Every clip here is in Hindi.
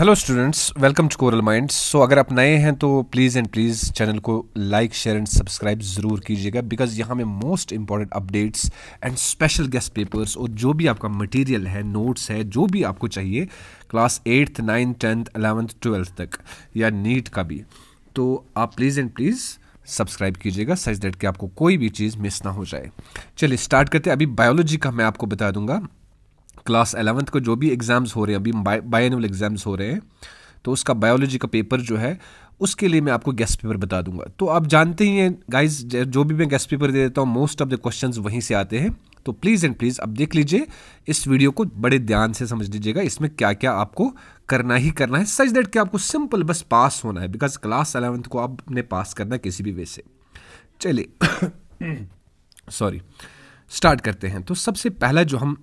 hello students welcome to Coral Minds so अगर आप नए हैं तो प्लीज़ एंड प्लीज़ चैनल को लाइक शेयर एंड सब्सक्राइब ज़रूर कीजिएगा बिकॉज यहाँ में most important updates and special guess papers और जो भी आपका मटेरियल है नोट्स है जो भी आपको चाहिए class eighth ninth tenth eleventh twelfth तक या नीट का भी तो आप प्लीज़ एंड प्लीज़ सब्सक्राइब कीजिएगा सच डेट कि आपको कोई भी चीज़ मिस ना हो जाए चलिए स्टार्ट करते हैं अभी बायोलॉजी का मैं आपको बता दूंगा क्लास एलेवंथ को जो भी एग्ज़ाम्स हो रहे हैं अभी बाई एग्ज़ाम्स हो रहे हैं तो उसका बायोलॉजी का पेपर जो है उसके लिए मैं आपको गेस्ट पेपर बता दूंगा तो आप जानते ही हैं गाइज जो भी मैं गेस्ट पेपर दे देता हूँ मोस्ट ऑफ द क्वेश्चंस वहीं से आते हैं तो प्लीज़ एंड प्लीज़ आप देख लीजिए इस वीडियो को बड़े ध्यान से समझ लीजिएगा इसमें क्या क्या आपको करना ही करना है सच दैट कि आपको सिंपल बस पास होना है बिकॉज क्लास अलेवंथ को आपने पास करना है किसी भी वे से चलिए सॉरी स्टार्ट करते हैं तो सबसे पहला जो हम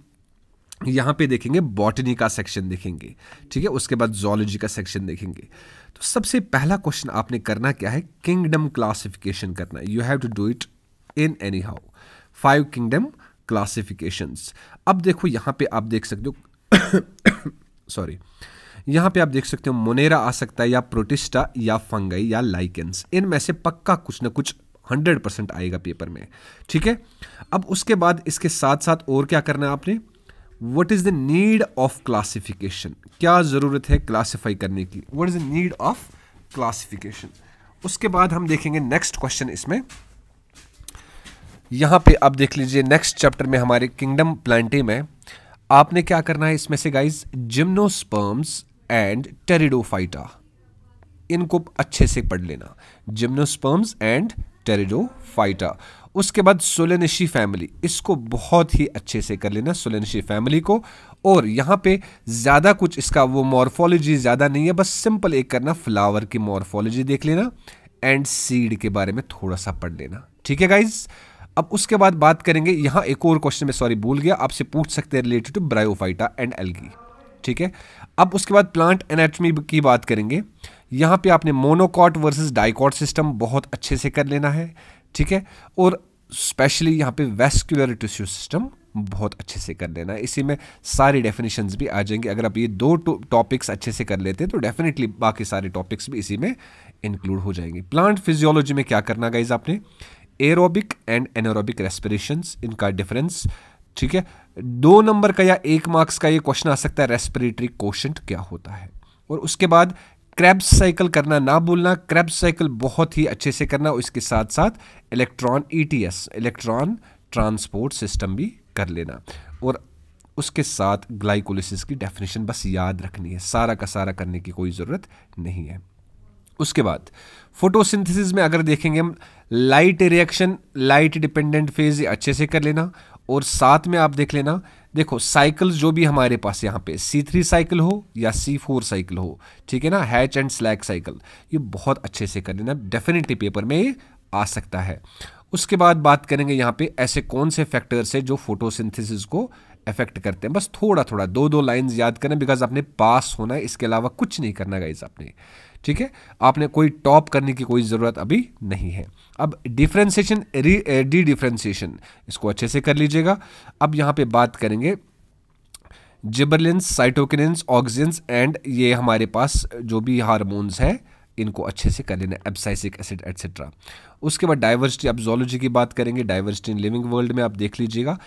यहाँ पे देखेंगे बॉटनी का सेक्शन देखेंगे ठीक है उसके बाद जोलॉजी का सेक्शन देखेंगे तो सबसे पहला क्वेश्चन आपने करना क्या है किंगडम क्लासिफिकेशन करना you have to do it in anyhow five kingdom classifications अब देखो यहाँ पे आप देख सकते हो सॉरी यहाँ पे आप देख सकते हो मोनेरा आ सकता है या प्रोटिस्टा या फंगई या लाइकेंस इनमें से पक्का कुछ ना कुछ हंड्रेड परसेंट आएगा पेपर में ठीक है अब उसके बाद इसके साथ साथ और क्या करना है आपने what is the need of classification क्या ज़रूरत है क्लासीफाई करने की what is the need of classification उसके बाद हम देखेंगे नेक्स्ट क्वेश्चन इसमें यहाँ पे आप देख लीजिए नेक्स्ट चैप्टर में हमारे किंगडम प्लांटे में आपने क्या करना है इसमें से गाइज जिम्नोस्पर्म्स एंड टेरिडोफाइटा इनको अच्छे से पढ़ लेना जिम्नोस्पर्म्स एंड टेरिडोफाइटा उसके बाद सोलेनशी फैमिली इसको बहुत ही अच्छे से कर लेना सोलेनशी फैमिली को और यहाँ पे ज़्यादा कुछ इसका वो मॉर्फोलॉजी ज़्यादा नहीं है बस सिंपल एक करना फ्लावर की मॉर्फोलॉजी देख लेना एंड सीड के बारे में थोड़ा सा पढ़ लेना ठीक है गाइज़ अब उसके बाद बात करेंगे यहाँ एक और क्वेश्चन में सॉरी भूल गया आपसे पूछ सकते हैं related to bryophyta and algae ठीक है अब उसके बाद प्लांट एनाटमी की बात करेंगे यहाँ पे आपने मोनोकॉट वर्सेस डाइकॉट सिस्टम बहुत अच्छे से कर लेना है ठीक है और स्पेशली यहाँ पे वेस्कुलर टिश्यू सिस्टम बहुत अच्छे से कर लेना है इसी में सारी डेफिनेशंस भी आ जाएंगे अगर आप ये दो टॉपिक्स अच्छे से कर लेते हैं तो डेफिनेटली बाकी सारे टॉपिक्स भी इसी में इंक्लूड हो जाएंगे प्लांट फिजियोलॉजी में क्या करना गाइज आपने एरोबिक एंड एनोरोबिक रेस्पिरेशंस इनका डिफरेंस ठीक है दो नंबर का या एक मार्क्स का ये क्वेश्चन आ सकता है रेस्पिरेटरी क्वेश्चन क्या होता है और उसके बाद क्रैब्स साइकिल करना ना भूलना क्रैब्स साइकिल बहुत ही अच्छे से करना इसके साथ साथ electron ETS electron transport system भी कर लेना और उसके साथ ग्लाइकोलिसिस की डेफिनेशन बस याद रखनी है सारा का सारा करने की कोई ज़रूरत नहीं है उसके बाद फोटोसिंथेसिस में अगर देखेंगे हम light reaction light dependent phase अच्छे से कर लेना और साथ में आप देख लेना देखो साइकिल जो भी हमारे पास यहाँ पे सी थ्री साइकिल हो या सी फोर साइकिल हो ठीक है ना हैच एंड स्लैक साइकिल ये बहुत अच्छे से कर लेना डेफिनेटली पेपर में ये आ सकता है उसके बाद बात करेंगे यहाँ पे ऐसे कौन से फैक्टर्स है जो फोटोसिंथेसिस को अफेक्ट करते हैं बस थोड़ा थोड़ा दो दो लाइंस याद करें बिकॉज आपने पास होना है इसके अलावा कुछ नहीं करना गाइज आपने ठीक है आपने कोई टॉप करने की कोई ज़रूरत अभी नहीं है अब डिफ्रेंसिएशन डी डिफ्रेंसीशन इसको अच्छे से कर लीजिएगा अब यहाँ पे बात करेंगे जिबरलिन्स साइटोकिनस ऑक्सीजन्स एंड ये हमारे पास जो भी हारमोन्स हैं इनको अच्छे से कर लेना एब्साइसिक एसिड एट्सेट्रा उसके बाद डाइवर्सिटी आप जोलॉजी की बात करेंगे डाइवर्सिटी इन लिविंग वर्ल्ड में आप देख लीजिएगा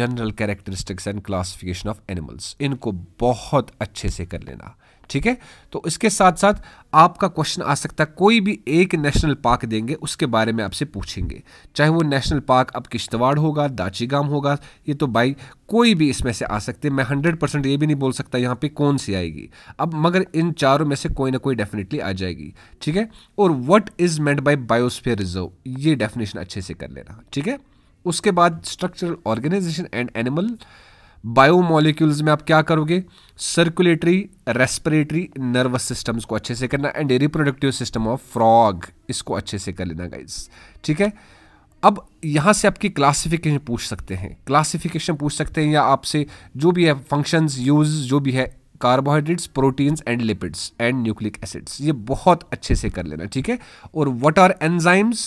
general characteristics and classification of animals इनको बहुत अच्छे से कर लेना ठीक है तो इसके साथ साथ आपका क्वेश्चन आ सकता है कोई भी एक नेशनल पार्क देंगे उसके बारे में आपसे पूछेंगे चाहे वो नेशनल पार्क अब किश्तवाड़ होगा दाचीगाम होगा ये तो बाई कोई भी इसमें से आ सकते हैं मैं हंड्रेड परसेंट ये भी नहीं बोल सकता यहाँ पे कौन सी आएगी अब मगर इन चारों में से कोई ना कोई डेफिनेटली आ जाएगी ठीक है और what is meant by biosphere reserve ये डेफिनेशन अच्छे से कर लेना ठीक है उसके बाद structural organisation and animal biomolecules में आप क्या करोगे सर्कुलेटरी रेस्पिरेटरी नर्वस सिस्टम्स को अच्छे से करना and reproductive system of frog इसको अच्छे से कर लेना गाइज ठीक है अब यहाँ से आपकी क्लासिफिकेशन पूछ सकते हैं क्लासिफिकेशन पूछ सकते हैं या आपसे जो भी है फंक्शंस यूज जो भी है carbohydrates proteins and lipids and nucleic acids ये बहुत अच्छे से कर लेना ठीक है और what are enzymes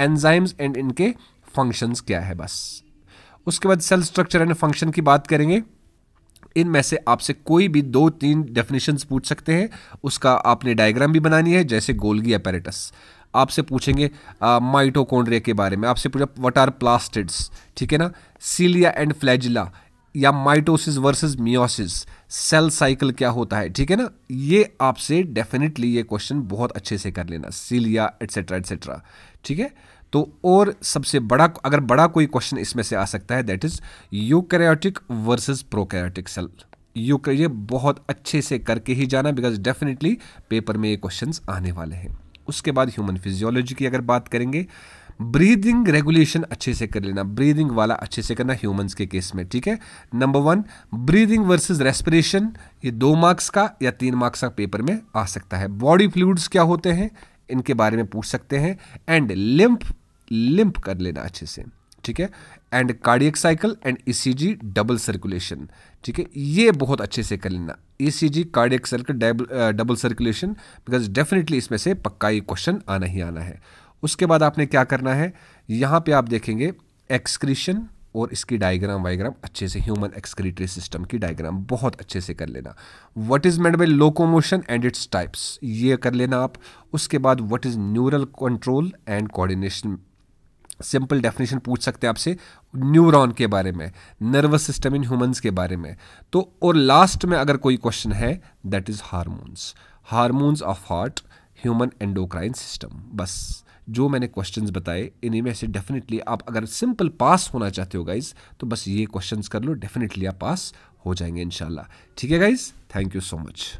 enzymes and इनके फंक्शंस क्या है बस उसके बाद सेल स्ट्रक्चर एंड फंक्शन की बात करेंगे इनमें से आपसे कोई भी दो तीन डेफिनेशन पूछ सकते हैं उसका आपने डायग्राम भी बनानी है जैसे गोल्गी अपेरेटस आपसे पूछेंगे माइटोकॉन्ड्रिया के बारे में आपसे पूछा वट आर प्लास्टिड्स ठीक है ना सीलिया एंड फ्लैजिला या mitosis versus meiosis cell cycle क्या होता है ठीक है ना ये आपसे डेफिनेटली ये क्वेश्चन बहुत अच्छे से कर लेना सीलिया एट्सेट्रा एट्सेट्रा ठीक है तो और सबसे बड़ा अगर बड़ा कोई क्वेश्चन इसमें से आ सकता है that is eukaryotic versus prokaryotic cell यू ये बहुत अच्छे से करके ही जाना बिकॉज डेफिनेटली पेपर में ये क्वेश्चंस आने वाले हैं उसके बाद ह्यूमन फिजियोलॉजी की अगर बात करेंगे ब्रीदिंग रेगुलेशन अच्छे से कर लेना ब्रीदिंग वाला अच्छे से करना ह्यूमंस के केस में ठीक है number one breathing versus respiration ये दो मार्क्स का या तीन मार्क्स का पेपर में आ सकता है बॉडी फ्लूड्स क्या होते हैं इनके बारे में पूछ सकते हैं एंड लिम्फ लिंप कर लेना अच्छे से ठीक है and cardiac cycle and ECG double circulation ठीक है ये बहुत अच्छे से कर लेना ECG cardiac circle double circulation because definitely इसमें से पक्का ये क्वेश्चन आना ही आना है उसके बाद आपने क्या करना है यहाँ पे आप देखेंगे एक्सक्रीशन और इसकी डायग्राम वाइग्राम अच्छे से ह्यूमन एक्सक्रीटरी सिस्टम की डायग्राम बहुत अच्छे से कर लेना what is meant by locomotion and its types ये कर लेना आप उसके बाद what is neural control and coordination simple definition पूछ सकते हैं आपसे न्यूरॉन के बारे में नर्वस सिस्टम इन ह्यूमंस के बारे में तो और लास्ट में अगर कोई क्वेश्चन है that is hormones hormones of heart human endocrine system बस जो मैंने क्वेश्चंस बताए इन्हीं में से डेफिनेटली आप अगर सिंपल पास होना चाहते हो गाइज तो बस ये क्वेश्चंस कर लो डेफिनेटली आप पास हो जाएंगे इनशाला ठीक है guys thank you so much